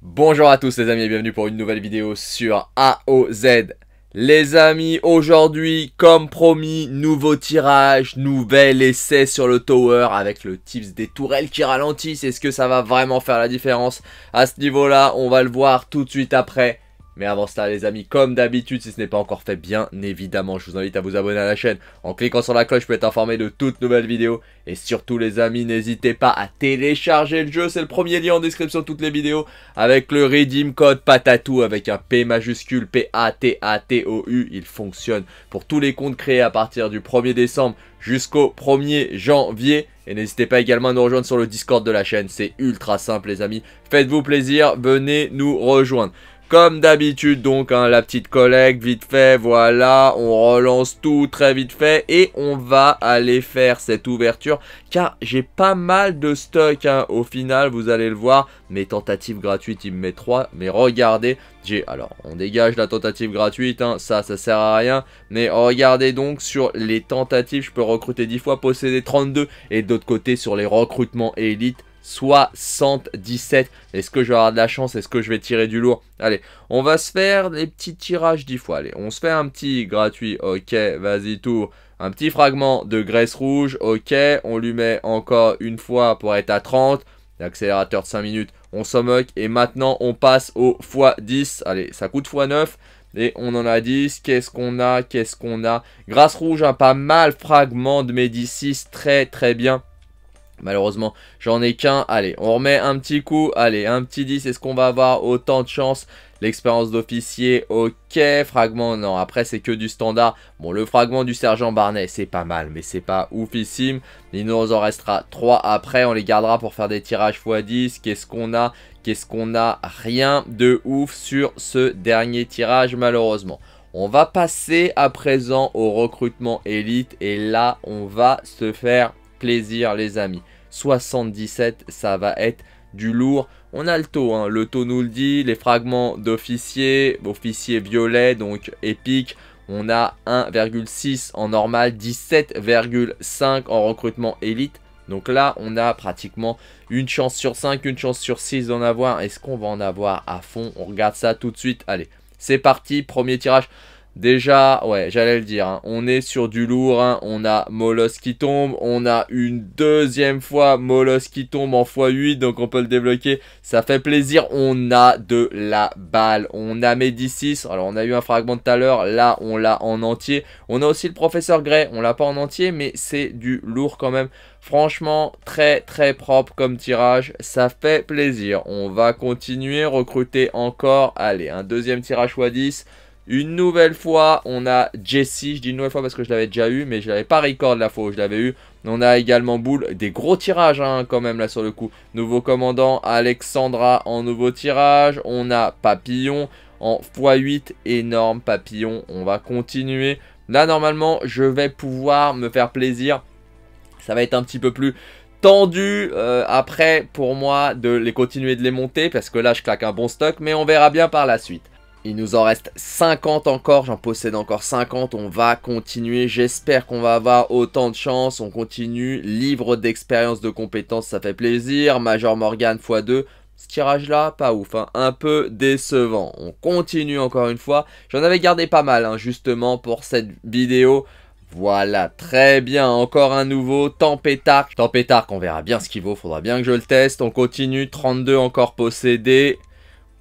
Bonjour à tous les amis et bienvenue pour une nouvelle vidéo sur AOZ. Les amis, aujourd'hui, comme promis, nouveau tirage, nouvel essai sur le tower avec le tips des tourelles qui ralentissent. Est-ce que ça va vraiment faire la différence à ce niveau-là On va le voir tout de suite après mais avant cela les amis, comme d'habitude, si ce n'est pas encore fait, bien évidemment, je vous invite à vous abonner à la chaîne. En cliquant sur la cloche, vous pouvez être informé de toutes nouvelles vidéos. Et surtout les amis, n'hésitez pas à télécharger le jeu, c'est le premier lien en description de toutes les vidéos. Avec le redeem code PATATOU avec un P majuscule P-A-T-A-T-O-U, il fonctionne pour tous les comptes créés à partir du 1er décembre jusqu'au 1er janvier. Et n'hésitez pas également à nous rejoindre sur le Discord de la chaîne, c'est ultra simple les amis. Faites-vous plaisir, venez nous rejoindre. Comme d'habitude donc, hein, la petite collègue vite fait, voilà, on relance tout très vite fait et on va aller faire cette ouverture car j'ai pas mal de stock hein, au final, vous allez le voir, mes tentatives gratuites il me met 3, mais regardez, j'ai, alors on dégage la tentative gratuite, hein, ça, ça sert à rien, mais regardez donc sur les tentatives, je peux recruter 10 fois, posséder 32 et d'autre côté sur les recrutements élites, 77. Est-ce que je vais avoir de la chance Est-ce que je vais tirer du lourd Allez, on va se faire des petits tirages 10 fois. Allez, on se fait un petit gratuit. Ok, vas-y, tour. Un petit fragment de graisse rouge. Ok, on lui met encore une fois pour être à 30. L'accélérateur de 5 minutes, on s'en moque. Et maintenant, on passe au x10. Allez, ça coûte x9. Et on en a 10. Qu'est-ce qu'on a Qu'est-ce qu'on a Grâce rouge, un hein, pas mal. Fragment de Médicis, très très bien. Malheureusement, j'en ai qu'un. Allez, on remet un petit coup. Allez, un petit 10. Est-ce qu'on va avoir autant de chance L'expérience d'officier, ok. Fragment, non. Après, c'est que du standard. Bon, le fragment du sergent Barnet, c'est pas mal, mais c'est pas oufissime. Il nous en restera 3 après. On les gardera pour faire des tirages x10. Qu'est-ce qu'on a Qu'est-ce qu'on a Rien de ouf sur ce dernier tirage, malheureusement. On va passer à présent au recrutement élite. Et là, on va se faire plaisir les amis. 77, ça va être du lourd. On a le taux, hein. le taux nous le dit, les fragments d'officiers, officiers violets, donc épique. On a 1,6 en normal, 17,5 en recrutement élite. Donc là, on a pratiquement une chance sur 5, une chance sur 6 d'en avoir. Est-ce qu'on va en avoir à fond On regarde ça tout de suite. Allez, c'est parti, premier tirage. Déjà, ouais, j'allais le dire, hein, on est sur du lourd, hein. on a Molos qui tombe, on a une deuxième fois Molos qui tombe en x8, donc on peut le débloquer, ça fait plaisir, on a de la balle, on a Médicis, alors on a eu un fragment de tout à l'heure, là on l'a en entier, on a aussi le professeur Gray, on l'a pas en entier, mais c'est du lourd quand même, Franchement, très très propre comme tirage, ça fait plaisir. On va continuer, recruter encore, allez, un deuxième tirage x10. Une nouvelle fois, on a Jessie. Je dis une nouvelle fois parce que je l'avais déjà eu, mais je l'avais pas record la fois où je l'avais eu. On a également Boule, des gros tirages hein, quand même là sur le coup. Nouveau commandant, Alexandra en nouveau tirage. On a Papillon en x8, énorme Papillon. On va continuer. Là, normalement, je vais pouvoir me faire plaisir. Ça va être un petit peu plus tendu euh, après pour moi de les continuer de les monter parce que là, je claque un bon stock, mais on verra bien par la suite. Il nous en reste 50 encore, j'en possède encore 50, on va continuer, j'espère qu'on va avoir autant de chance, on continue, livre d'expérience de compétences, ça fait plaisir, Major Morgan x2, ce tirage là, pas ouf, hein. un peu décevant. On continue encore une fois, j'en avais gardé pas mal hein, justement pour cette vidéo, voilà, très bien, encore un nouveau, Tempétarque. Tempétarque, on verra bien ce qu'il vaut, faudra bien que je le teste. On continue, 32 encore possédés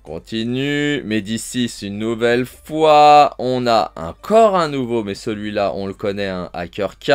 continue. Médicis une nouvelle fois. On a encore un nouveau, mais celui-là, on le connaît, un Hacker K.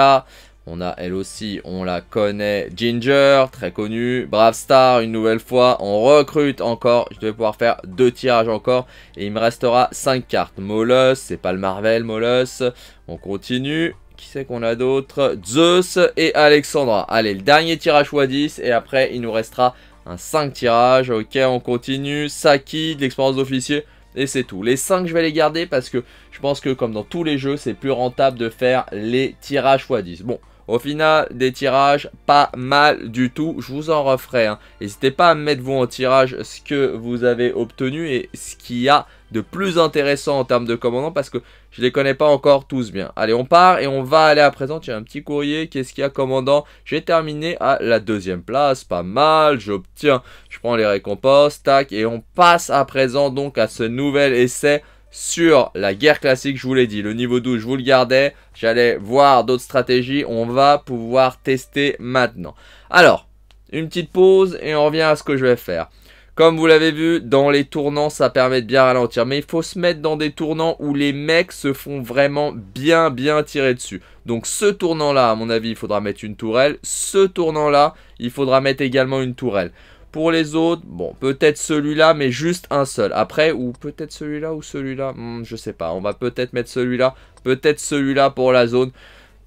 On a elle aussi, on la connaît, Ginger, très connu. Brave Star, une nouvelle fois. On recrute encore. Je vais pouvoir faire deux tirages encore. Et il me restera 5 cartes. Molos, c'est pas le Marvel, Molos. On continue. Qui c'est qu'on a d'autres Zeus et Alexandra. Allez, le dernier tirage x10. Et après, il nous restera un 5 tirage, ok, on continue. Saki, de l'expérience d'officier. Et c'est tout. Les 5, je vais les garder parce que je pense que comme dans tous les jeux, c'est plus rentable de faire les tirages x10. Bon, au final, des tirages pas mal du tout. Je vous en referai. Hein. N'hésitez pas à mettre vous en tirage ce que vous avez obtenu et ce qu'il y a de plus intéressant en termes de commandant parce que je les connais pas encore tous bien. Allez, on part et on va aller à présent. j'ai un petit courrier. Qu'est-ce qu'il y a, commandant J'ai terminé à la deuxième place. Pas mal. J'obtiens. Je prends les récompenses. Tac. Et on passe à présent donc à ce nouvel essai sur la guerre classique, je vous l'ai dit. Le niveau 12, je vous le gardais. J'allais voir d'autres stratégies. On va pouvoir tester maintenant. Alors, une petite pause et on revient à ce que je vais faire. Comme vous l'avez vu, dans les tournants, ça permet de bien ralentir. Mais il faut se mettre dans des tournants où les mecs se font vraiment bien, bien tirer dessus. Donc ce tournant-là, à mon avis, il faudra mettre une tourelle. Ce tournant-là, il faudra mettre également une tourelle. Pour les autres, bon, peut-être celui-là, mais juste un seul. Après, ou peut-être celui-là ou celui-là, je hmm, je sais pas. On va peut-être mettre celui-là, peut-être celui-là pour la zone.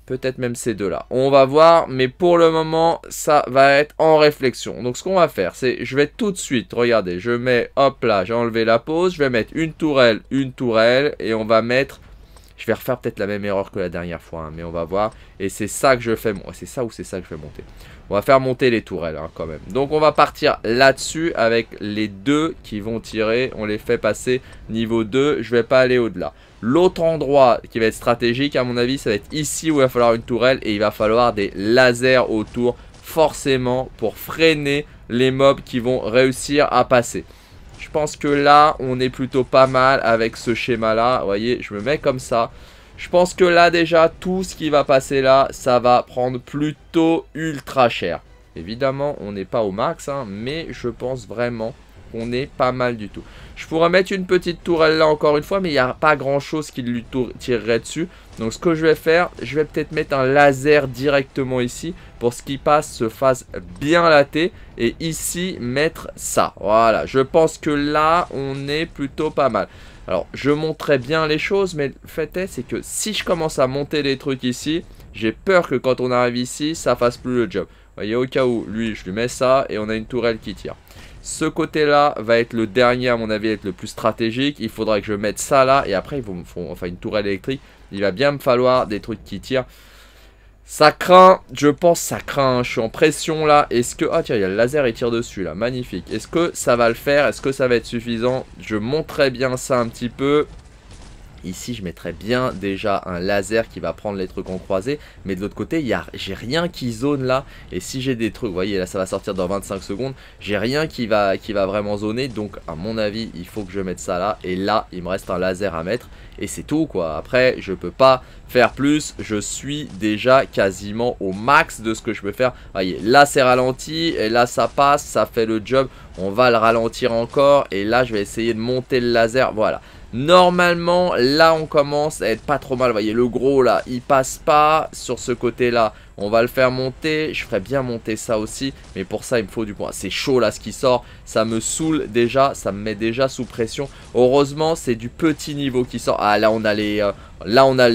Peut-être même ces deux-là. On va voir, mais pour le moment, ça va être en réflexion. Donc, ce qu'on va faire, c'est, je vais tout de suite, regardez, je mets, hop là, j'ai enlevé la pause, je vais mettre une tourelle, une tourelle, et on va mettre je vais refaire peut-être la même erreur que la dernière fois, hein, mais on va voir. Et c'est ça que je fais, c'est ça ou c'est ça que je vais monter. On va faire monter les tourelles hein, quand même. Donc on va partir là-dessus avec les deux qui vont tirer. On les fait passer niveau 2. Je vais pas aller au-delà. L'autre endroit qui va être stratégique à mon avis, ça va être ici où il va falloir une tourelle. Et il va falloir des lasers autour forcément pour freiner les mobs qui vont réussir à passer. Je pense que là, on est plutôt pas mal avec ce schéma-là. Vous voyez, je me mets comme ça. Je pense que là, déjà, tout ce qui va passer là, ça va prendre plutôt ultra cher. Évidemment, on n'est pas au max, hein, mais je pense vraiment on est pas mal du tout. Je pourrais mettre une petite tourelle là encore une fois, mais il n'y a pas grand chose qui lui tirerait dessus. Donc ce que je vais faire, je vais peut-être mettre un laser directement ici pour ce qui passe se fasse bien laté. Et ici, mettre ça. Voilà, je pense que là, on est plutôt pas mal. Alors, je montrais bien les choses, mais le fait est, c'est que si je commence à monter les trucs ici, j'ai peur que quand on arrive ici, ça fasse plus le job. Vous voyez, au cas où, lui, je lui mets ça et on a une tourelle qui tire. Ce côté-là va être le dernier, à mon avis, être le plus stratégique. Il faudra que je mette ça là. Et après, ils vont me font, enfin, une tourelle électrique. Il va bien me falloir des trucs qui tirent. Ça craint, je pense, ça craint. Hein. Je suis en pression là. Est-ce que. Ah, tiens, il y a le laser et tire dessus là. Magnifique. Est-ce que ça va le faire Est-ce que ça va être suffisant Je monterai bien ça un petit peu. Ici, je mettrais bien déjà un laser qui va prendre les trucs en croisé. Mais de l'autre côté, il a... j'ai rien qui zone là. Et si j'ai des trucs, vous voyez, là, ça va sortir dans 25 secondes. J'ai rien qui va, qui va vraiment zoner. Donc, à mon avis, il faut que je mette ça là. Et là, il me reste un laser à mettre. Et c'est tout, quoi. Après, je peux pas faire plus. Je suis déjà quasiment au max de ce que je peux faire. voyez, là, c'est ralenti. Et là, ça passe. Ça fait le job. On va le ralentir encore. Et là, je vais essayer de monter le laser. Voilà. Normalement, là, on commence à être pas trop mal. Vous voyez, le gros, là, il passe pas. Sur ce côté-là, on va le faire monter. Je ferais bien monter ça aussi. Mais pour ça, il me faut du point. C'est chaud là ce qui sort. Ça me saoule déjà. Ça me met déjà sous pression. Heureusement, c'est du petit niveau qui sort. Ah là, on a les... Euh, là, on a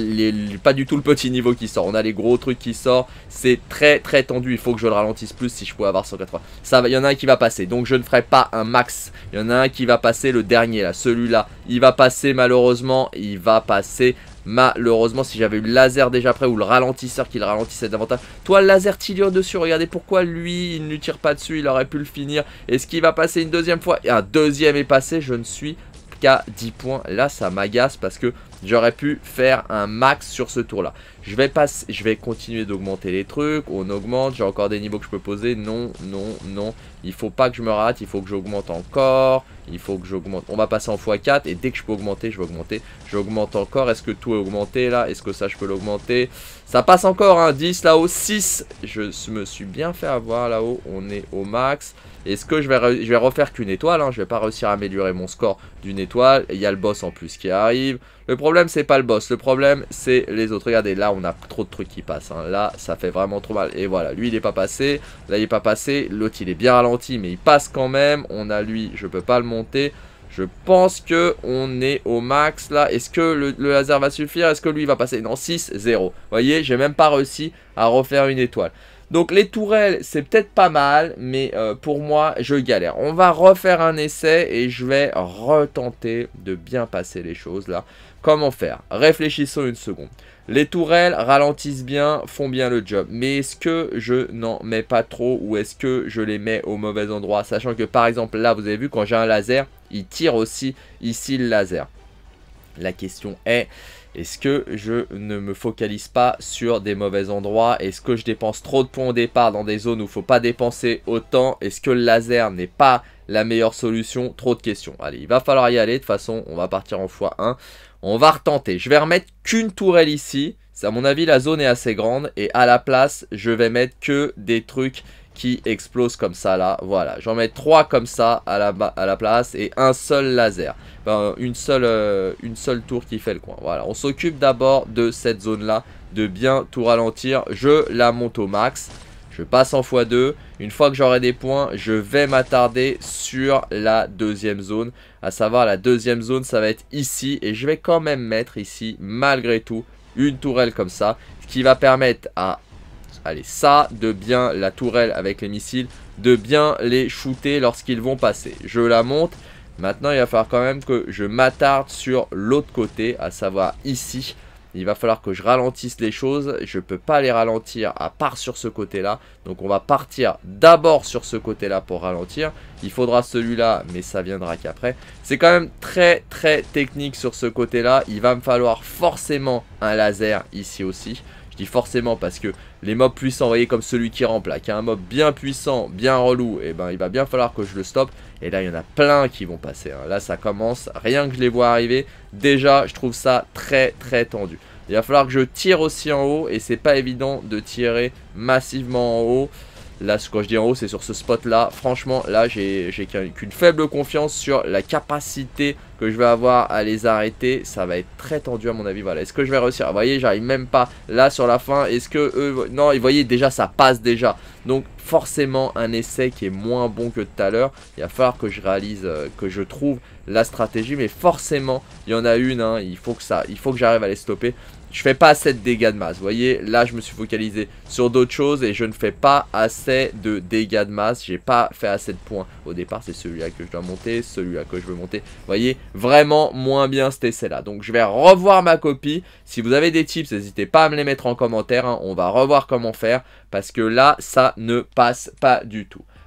pas du tout le petit niveau qui sort. On a les gros trucs qui sort. C'est très, très tendu. Il faut que je le ralentisse plus si je pouvais avoir 180. il y en a un qui va passer. Donc, je ne ferai pas un max. Il y en a un qui va passer. Le dernier, là. Celui-là. Il va passer, malheureusement. Il va passer. Malheureusement, si j'avais eu le laser déjà prêt ou le ralentisseur qui le ralentissait davantage. Toi, le laser tire dessus. Regardez pourquoi lui, il ne tire pas dessus. Il aurait pu le finir. Est-ce qu'il va passer une deuxième fois Un deuxième est passé. Je ne suis qu'à 10 points. Là, ça m'agace parce que j'aurais pu faire un max sur ce tour-là. Je vais, je vais continuer d'augmenter les trucs, on augmente, j'ai encore des niveaux que je peux poser, non, non, non, il faut pas que je me rate, il faut que j'augmente encore, il faut que j'augmente, on va passer en x4 et dès que je peux augmenter, je vais augmenter, j'augmente encore, est-ce que tout est augmenté là, est-ce que ça je peux l'augmenter, ça passe encore, 10 hein. là-haut, 6, je me suis bien fait avoir là-haut, on est au max, est-ce que je vais, je vais refaire qu'une étoile hein Je vais pas réussir à améliorer mon score d'une étoile. Il y a le boss en plus qui arrive. Le problème, c'est pas le boss. Le problème, c'est les autres. Regardez, là, on a trop de trucs qui passent. Hein. Là, ça fait vraiment trop mal. Et voilà, lui, il n'est pas passé. Là, il n'est pas passé. L'autre, il est bien ralenti, mais il passe quand même. On a lui, je peux pas le monter. Je pense que on est au max là. Est-ce que le, laser va suffire Est-ce que lui va passer Non, 6-0. Vous voyez, j'ai même pas réussi à refaire une étoile. Donc les tourelles, c'est peut-être pas mal, mais euh, pour moi, je galère. On va refaire un essai et je vais retenter de bien passer les choses là. Comment faire Réfléchissons une seconde. Les tourelles ralentissent bien, font bien le job. Mais est-ce que je n'en mets pas trop ou est-ce que je les mets au mauvais endroit Sachant que par exemple là, vous avez vu, quand j'ai un laser, il tire aussi ici le laser. La question est, est-ce que je ne me focalise pas sur des mauvais endroits Est-ce que je dépense trop de points au départ dans des zones où il ne faut pas dépenser autant Est-ce que le laser n'est pas la meilleure solution Trop de questions. Allez, il va falloir y aller. De toute façon, on va partir en x1. On va retenter. Je vais remettre qu'une tourelle ici. À mon avis, la zone est assez grande. Et à la place, je vais mettre que des trucs qui explosent comme ça, là. Voilà. J'en mets trois comme ça à la, à la place. Et un seul laser. Ben, une seule, euh, une seule tour qui fait le coin. Voilà. On s'occupe d'abord de cette zone-là. De bien tout ralentir. Je la monte au max. Je passe en x2. Une fois que j'aurai des points, je vais m'attarder sur la deuxième zone. À savoir, la deuxième zone, ça va être ici. Et je vais quand même mettre ici, malgré tout, une tourelle comme ça. Ce qui va permettre à... Allez, ça, de bien la tourelle avec les missiles, de bien les shooter lorsqu'ils vont passer. Je la monte. Maintenant, il va falloir quand même que je m'attarde sur l'autre côté, à savoir ici. Il va falloir que je ralentisse les choses. Je ne peux pas les ralentir à part sur ce côté-là. Donc on va partir d'abord sur ce côté-là pour ralentir. Il faudra celui-là, mais ça viendra qu'après. C'est quand même très très technique sur ce côté-là. Il va me falloir forcément un laser ici aussi forcément parce que les mobs puissants, voyez, comme celui qui rampe là, qui un mob bien puissant, bien relou, et eh ben il va bien falloir que je le stoppe. Et là, il y en a plein qui vont passer. Hein. Là, ça commence, rien que je les vois arriver, déjà, je trouve ça très très tendu. Il va falloir que je tire aussi en haut, et c'est pas évident de tirer massivement en haut. Là, ce, que je dis en haut, c'est sur ce spot-là. Franchement, là, j'ai qu'une faible confiance sur la capacité que je vais avoir à les arrêter. Ça va être très tendu à mon avis. Voilà, est-ce que je vais réussir Vous voyez, j'arrive même pas là sur la fin. Est-ce que eux... Non, vous voyez, déjà, ça passe déjà. Donc, forcément, un essai qui est moins bon que tout à l'heure. Il va falloir que je réalise, euh, que je trouve la stratégie. Mais forcément, il y en a une. Hein. Il faut que, ça... il faut que j'arrive à les stopper je fais pas assez de dégâts de masse. Vous voyez, là, je me suis focalisé sur d'autres choses et je ne fais pas assez de dégâts de masse. J'ai pas fait assez de points. Au départ, c'est celui-là que je dois monter, celui-là que je veux monter. Vous voyez, vraiment moins bien cet essai-là. Donc, je vais revoir ma copie. Si vous avez des tips, n'hésitez pas à me les mettre en commentaire. Hein. On va revoir comment faire parce que là, ça ne passe pas du tout.